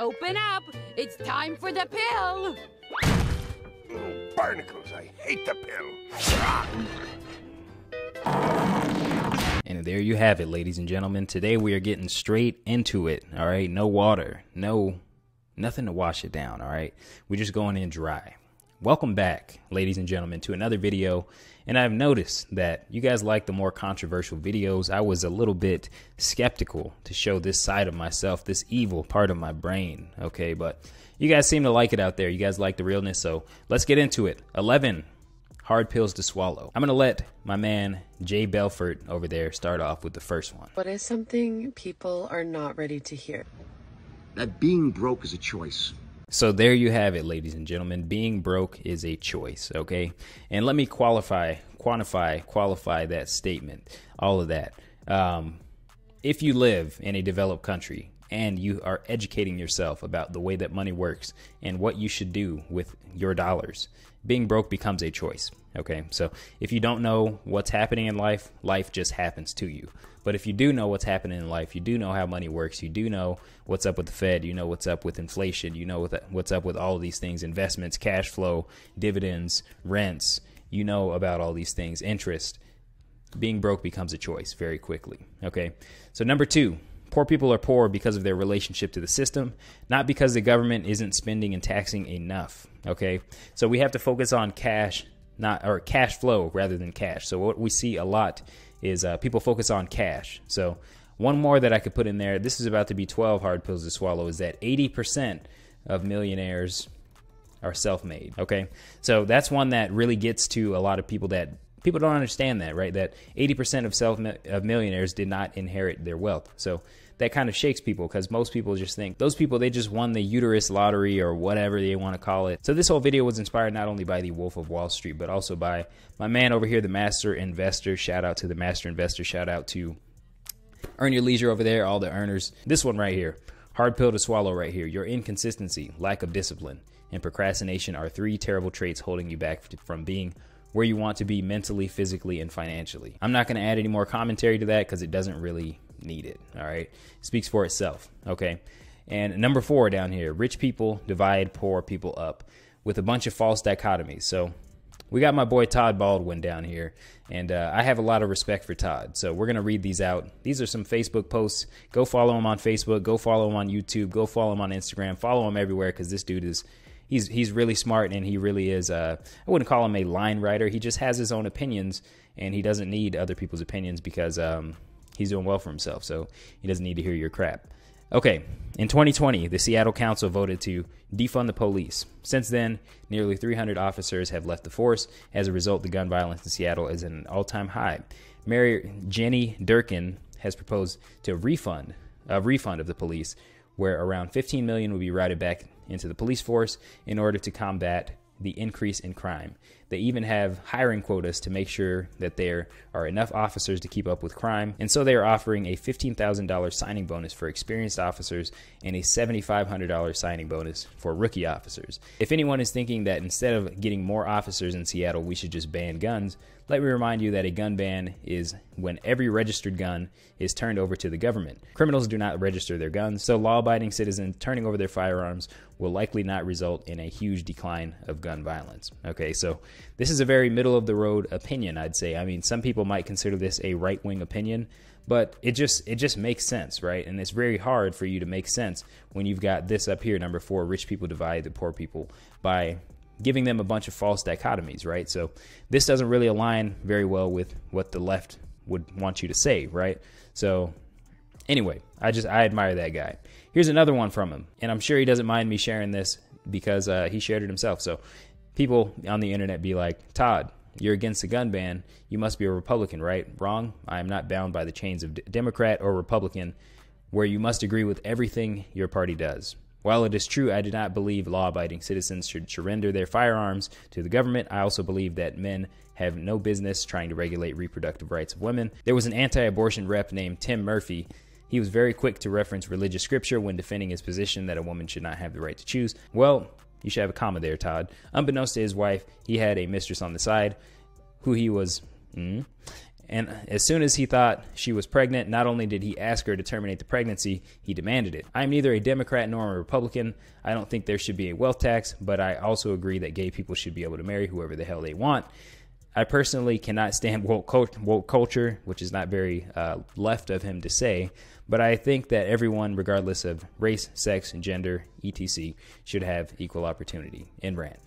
Open up! It's time for the pill! barnacles, I hate the pill. And there you have it, ladies and gentlemen. Today we are getting straight into it, all right? No water, no, nothing to wash it down, all right? We're just going in dry, Welcome back, ladies and gentlemen, to another video. And I've noticed that you guys like the more controversial videos. I was a little bit skeptical to show this side of myself, this evil part of my brain, okay? But you guys seem to like it out there. You guys like the realness, so let's get into it. 11 hard pills to swallow. I'm going to let my man Jay Belfort over there start off with the first one. What is something people are not ready to hear? That being broke is a choice. So there you have it, ladies and gentlemen. Being broke is a choice, okay? And let me qualify, quantify, qualify that statement, all of that. Um, if you live in a developed country and you are educating yourself about the way that money works and what you should do with your dollars, being broke becomes a choice. Okay, so if you don't know what's happening in life, life just happens to you. But if you do know what's happening in life, you do know how money works, you do know what's up with the Fed, you know what's up with inflation, you know what's up with all of these things investments, cash flow, dividends, rents, you know about all these things, interest. Being broke becomes a choice very quickly. Okay, so number two, Poor people are poor because of their relationship to the system, not because the government isn't spending and taxing enough. Okay, so we have to focus on cash not or cash flow rather than cash. So what we see a lot is uh, people focus on cash. So one more that I could put in there. This is about to be 12 hard pills to swallow. Is that 80% of millionaires are self-made? Okay, so that's one that really gets to a lot of people that people don't understand that right. That 80% of self of millionaires did not inherit their wealth. So that kind of shakes people because most people just think those people, they just won the uterus lottery or whatever they want to call it. So this whole video was inspired not only by the Wolf of Wall Street, but also by my man over here, the Master Investor. Shout out to the Master Investor. Shout out to Earn Your Leisure over there, all the earners. This one right here, hard pill to swallow right here. Your inconsistency, lack of discipline, and procrastination are three terrible traits holding you back from being where you want to be mentally, physically, and financially. I'm not going to add any more commentary to that because it doesn't really needed. All right. Speaks for itself. Okay. And number four down here rich people divide poor people up with a bunch of false dichotomies. So we got my boy Todd Baldwin down here, and uh, I have a lot of respect for Todd. So we're going to read these out. These are some Facebook posts. Go follow him on Facebook. Go follow him on YouTube. Go follow him on Instagram. Follow him everywhere because this dude is. He's, he's really smart and he really is. Uh, I wouldn't call him a line writer. He just has his own opinions and he doesn't need other people's opinions because um, he's doing well for himself, so he doesn't need to hear your crap. Okay, in 2020, the Seattle Council voted to defund the police. Since then, nearly 300 officers have left the force. As a result, the gun violence in Seattle is at an all time high. Mayor Jenny Durkin has proposed to refund a refund of the police, where around 15 million will be routed back into the police force in order to combat the increase in crime. They even have hiring quotas to make sure that there are enough officers to keep up with crime, and so they are offering a $15,000 signing bonus for experienced officers and a $7,500 signing bonus for rookie officers. If anyone is thinking that instead of getting more officers in Seattle, we should just ban guns, let me remind you that a gun ban is when every registered gun is turned over to the government. Criminals do not register their guns, so law abiding citizens turning over their firearms will likely not result in a huge decline of gun violence. Okay, so this is a very middle of the road opinion, I'd say. I mean, some people might consider this a right wing opinion, but it just it just makes sense, right? And it's very hard for you to make sense when you've got this up here, number four: rich people divide the poor people by giving them a bunch of false dichotomies, right? So this doesn't really align very well with what the left would want you to say, right? So anyway, I just I admire that guy. Here's another one from him, and I'm sure he doesn't mind me sharing this because uh, he shared it himself. So people on the internet be like, Todd, you're against the gun ban. You must be a Republican, right? Wrong. I am not bound by the chains of Democrat or Republican, where you must agree with everything your party does. While it is true I do not believe law abiding citizens should surrender their firearms to the government, I also believe that men have no business trying to regulate reproductive rights of women. There was an anti abortion rep named Tim Murphy. He was very quick to reference religious scripture when defending his position that a woman should not have the right to choose. Well, you should have a comma there, Todd. Unbeknownst to his wife, he had a mistress on the side who he was. Mm, and as soon as he thought she was pregnant, not only did he ask her to terminate the pregnancy, he demanded it. I am neither a Democrat nor a Republican. I don't think there should be a wealth tax, but I also agree that gay people should be able to marry whoever the hell they want. I personally cannot stand woke, cult- woke culture, which is not very uh, left of him to say, but I think that everyone, regardless of race, sex, gender, etc., should have equal opportunity. In rant.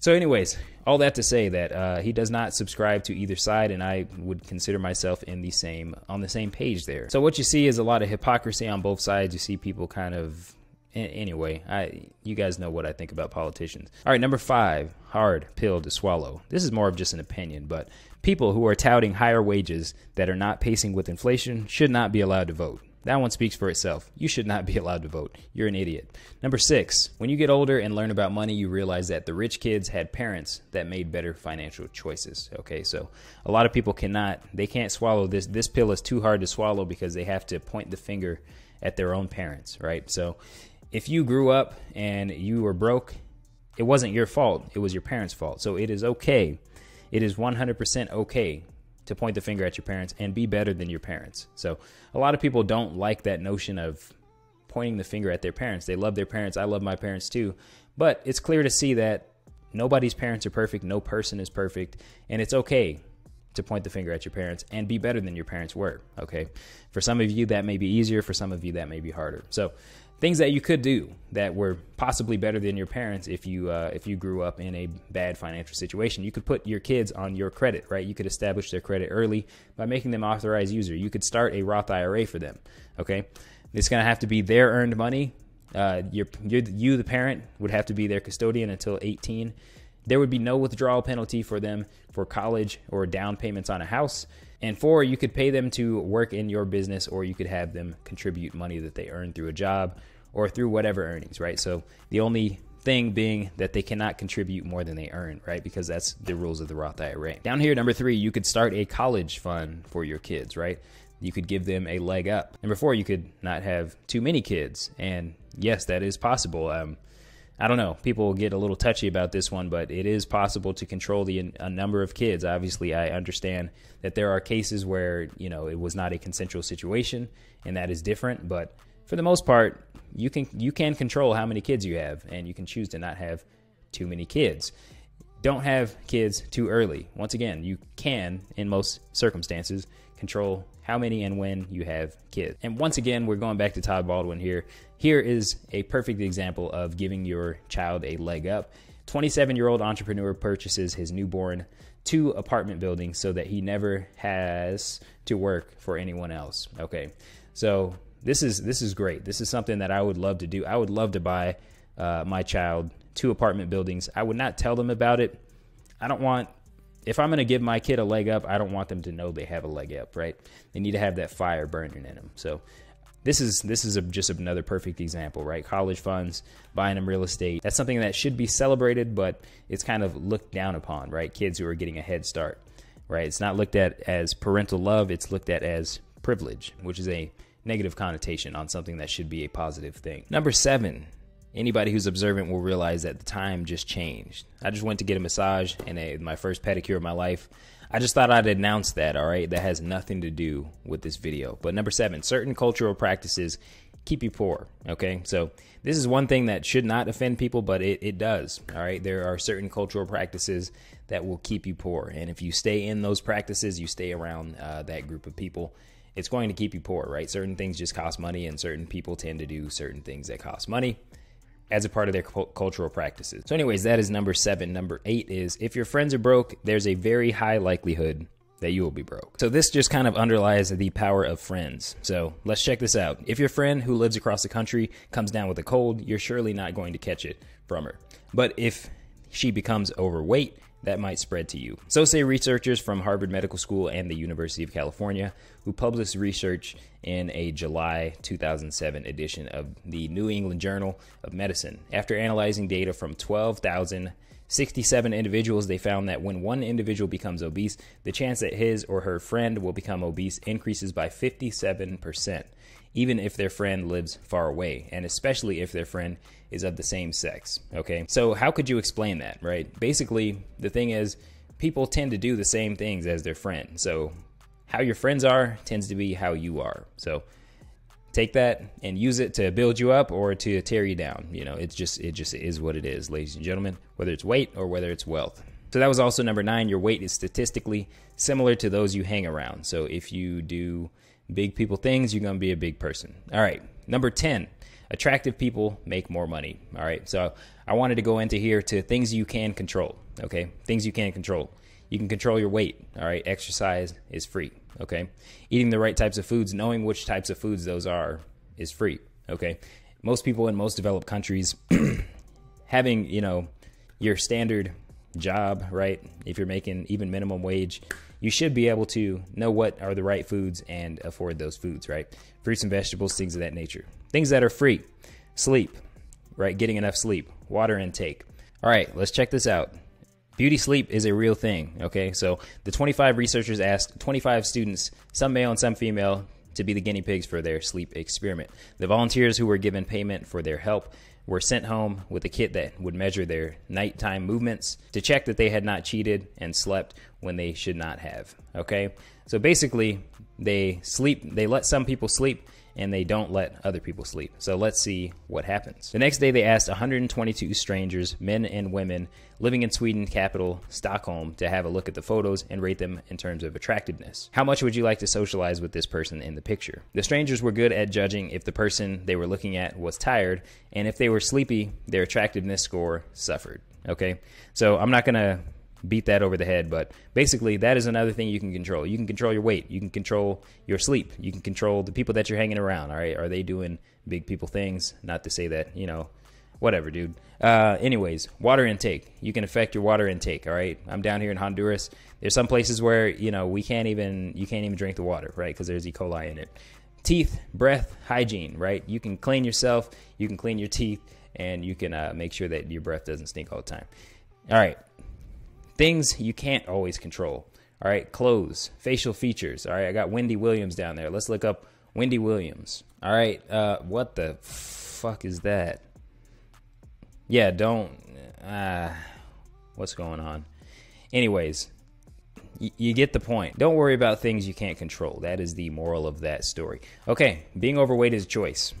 So, anyways, all that to say that uh, he does not subscribe to either side, and I would consider myself in the same on the same page there. So, what you see is a lot of hypocrisy on both sides. You see people kind of anyway, I you guys know what I think about politicians. All right, number 5, hard pill to swallow. This is more of just an opinion, but people who are touting higher wages that are not pacing with inflation should not be allowed to vote. That one speaks for itself. You should not be allowed to vote. You're an idiot. Number six, when you get older and learn about money, you realize that the rich kids had parents that made better financial choices. Okay, so a lot of people cannot, they can't swallow this. This pill is too hard to swallow because they have to point the finger at their own parents, right? So if you grew up and you were broke, it wasn't your fault. It was your parents' fault. So it is okay. It is 100% okay to point the finger at your parents and be better than your parents. So a lot of people don't like that notion of pointing the finger at their parents. They love their parents. I love my parents too. But it's clear to see that nobody's parents are perfect. No person is perfect. And it's okay to point the finger at your parents and be better than your parents were. Okay. For some of you, that may be easier. For some of you, that may be harder. So things that you could do that were possibly better than your parents if you uh, if you grew up in a bad financial situation. You could put your kids on your credit, right? You could establish their credit early by making them authorized user. You could start a Roth IRA for them. Okay, it's gonna have to be their earned money. Uh, you, the parent, would have to be their custodian until 18. There would be no withdrawal penalty for them for college or down payments on a house. And four, you could pay them to work in your business or you could have them contribute money that they earn through a job or through whatever earnings, right? So the only thing being that they cannot contribute more than they earn, right? Because that's the rules of the Roth IRA. Down here, number three, you could start a college fund for your kids, right? You could give them a leg up. Number four, you could not have too many kids. And yes, that is possible. Um, I don't know. People get a little touchy about this one, but it is possible to control the a number of kids. Obviously, I understand that there are cases where you know it was not a consensual situation, and that is different. But for the most part, you can you can control how many kids you have, and you can choose to not have too many kids. Don't have kids too early. Once again, you can, in most circumstances, control how many and when you have kids. And once again, we're going back to Todd Baldwin here. Here is a perfect example of giving your child a leg up. 27 year old entrepreneur purchases his newborn two apartment buildings so that he never has to work for anyone else. Okay, so this is this is great. This is something that I would love to do. I would love to buy uh, my child two apartment buildings. I would not tell them about it. I don't want if I'm going to give my kid a leg up, I don't want them to know they have a leg up, right? They need to have that fire burning in them. So this is this is a, just another perfect example, right? College funds, buying them real estate. That's something that should be celebrated, but it's kind of looked down upon, right? Kids who are getting a head start, right? It's not looked at as parental love. It's looked at as privilege, which is a negative connotation on something that should be a positive thing. Number seven, anybody who's observant will realize that the time just changed. I just went to get a massage and a, my first pedicure of my life. I just thought I'd announce that, all right? That has nothing to do with this video. But number seven, certain cultural practices keep you poor, okay? So this is one thing that should not offend people, but it, it does, all right? There are certain cultural practices that will keep you poor. And if you stay in those practices, you stay around uh, that group of people it's going to keep you poor, right? Certain things just cost money, and certain people tend to do certain things that cost money as a part of their cultural practices. So, anyways, that is number seven. Number eight is if your friends are broke, there's a very high likelihood that you will be broke. So, this just kind of underlies the power of friends. So, let's check this out. If your friend who lives across the country comes down with a cold, you're surely not going to catch it from her. But if she becomes overweight that might spread to you. So say researchers from Harvard Medical School and the University of California who published research in a July 2007 edition of the New England Journal of Medicine after analyzing data from 12,000 67 individuals, they found that when one individual becomes obese, the chance that his or her friend will become obese increases by 57%, even if their friend lives far away, and especially if their friend is of the same sex. Okay, so how could you explain that, right? Basically, the thing is, people tend to do the same things as their friend. So, how your friends are tends to be how you are. So, take that and use it to build you up or to tear you down. You know, it's just it just is what it is, ladies and gentlemen, whether it's weight or whether it's wealth. So that was also number 9, your weight is statistically similar to those you hang around. So if you do big people things, you're going to be a big person. All right. Number 10, attractive people make more money. All right. So I wanted to go into here to things you can control, okay? Things you can control. You can control your weight. All right. Exercise is free. Okay. Eating the right types of foods, knowing which types of foods those are, is free. Okay. Most people in most developed countries having, you know, your standard job, right? If you're making even minimum wage, you should be able to know what are the right foods and afford those foods, right? Fruits and vegetables, things of that nature. Things that are free. Sleep, right? Getting enough sleep, water intake. All right, let's check this out beauty sleep is a real thing. Okay, so the 25 researchers asked 25 students, some male and some female, to be the guinea pigs for their sleep experiment. The volunteers who were given payment for their help were sent home with a kit that would measure their nighttime movements to check that they had not cheated and slept when they should not have. Okay, so basically, they sleep, they let some people sleep and they don't let other people sleep. So let's see what happens. The next day, they asked 122 strangers, men and women, living in Sweden capital Stockholm to have a look at the photos and rate them in terms of attractiveness. How much would you like to socialize with this person in the picture? The strangers were good at judging if the person they were looking at was tired, and if they were sleepy, their attractiveness score suffered. Okay, so I'm not gonna beat that over the head. But basically, that is another thing you can control. You can control your weight. You can control your sleep. You can control the people that you're hanging around. All right, are they doing big people things? Not to say that you know, whatever, dude. Uh, anyways, water intake. You can affect your water intake. All right, I'm down here in Honduras. There's some places where you know we can't even you can't even drink the water, right? Because there's E. coli in it. Teeth, breath, hygiene, right? You can clean yourself. You can clean your teeth, and you can uh, make sure that your breath doesn't stink all the time. All right, Things you can't always control. All right, clothes, facial features. All right, I got Wendy Williams down there. Let's look up Wendy Williams. All right, uh, what the fuck is that? Yeah, don't. Uh, what's going on? Anyways, you get the point. Don't worry about things you can't control. That is the moral of that story. Okay, being overweight is a choice.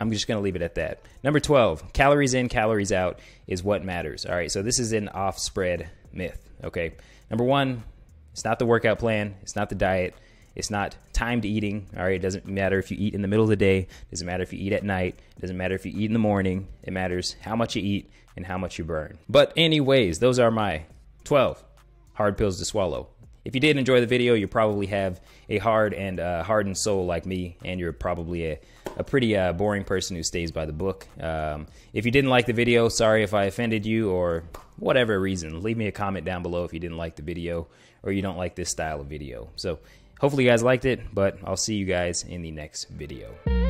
I'm just going to leave it at that. Number 12, calories in, calories out is what matters. All right, so this is an off spread myth. Okay, number one, it's not the workout plan, it's not the diet, it's not timed eating. All right, it doesn't matter if you eat in the middle of the day, it doesn't matter if you eat at night, it doesn't matter if you eat in the morning. It matters how much you eat and how much you burn. But, anyways, those are my 12 hard pills to swallow. If you did enjoy the video, you probably have a hard and uh, hardened soul like me, and you're probably a a pretty uh, boring person who stays by the book. Um, if you didn't like the video, sorry if I offended you or whatever reason. Leave me a comment down below if you didn't like the video or you don't like this style of video. So hopefully you guys liked it, but I'll see you guys in the next video.